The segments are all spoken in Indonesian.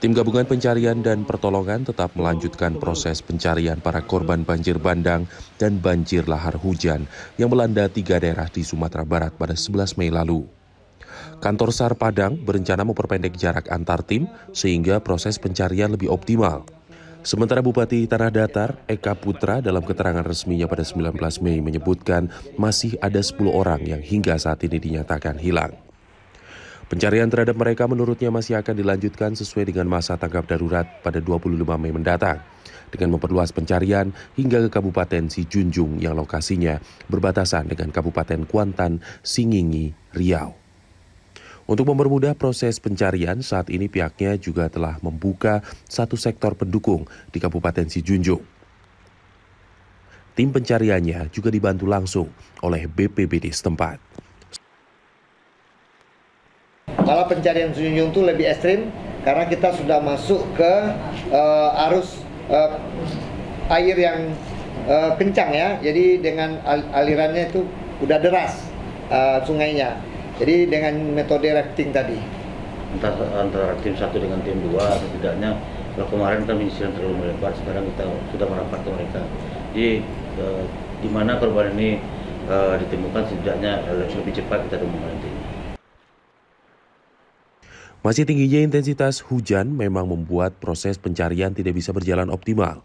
Tim Gabungan Pencarian dan Pertolongan tetap melanjutkan proses pencarian para korban banjir bandang dan banjir lahar hujan yang melanda tiga daerah di Sumatera Barat pada 11 Mei lalu. Kantor SAR Padang berencana memperpendek jarak antar tim sehingga proses pencarian lebih optimal. Sementara Bupati Tanah Datar, Eka Putra dalam keterangan resminya pada 19 Mei menyebutkan masih ada 10 orang yang hingga saat ini dinyatakan hilang. Pencarian terhadap mereka menurutnya masih akan dilanjutkan sesuai dengan masa tanggap darurat pada 25 Mei mendatang dengan memperluas pencarian hingga ke Kabupaten Sijunjung yang lokasinya berbatasan dengan Kabupaten Kuantan, Singingi, Riau. Untuk mempermudah proses pencarian, saat ini pihaknya juga telah membuka satu sektor pendukung di Kabupaten Sijunjung. Tim pencariannya juga dibantu langsung oleh BPBD setempat. Kalau pencarian Junjung itu lebih ekstrim karena kita sudah masuk ke uh, arus uh, air yang uh, kencang ya jadi dengan al alirannya itu udah deras uh, sungainya jadi dengan metode rafting tadi Antara, antara tim satu dengan tim dua setidaknya kalau kemarin kan menyisir terlalu melebar sekarang kita sudah merapat ke mereka jadi uh, di mana korban ini uh, ditemukan setidaknya lebih cepat kita temukan nanti masih tingginya intensitas hujan memang membuat proses pencarian tidak bisa berjalan optimal.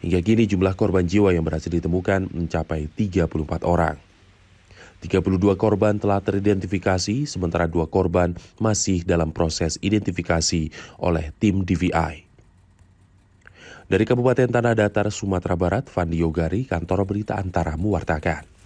Hingga kini jumlah korban jiwa yang berhasil ditemukan mencapai 34 orang. 32 korban telah teridentifikasi, sementara dua korban masih dalam proses identifikasi oleh tim DVI. Dari Kabupaten Tanah Datar, Sumatera Barat, Fandi Yogari, Kantor Berita Antara mewartakan.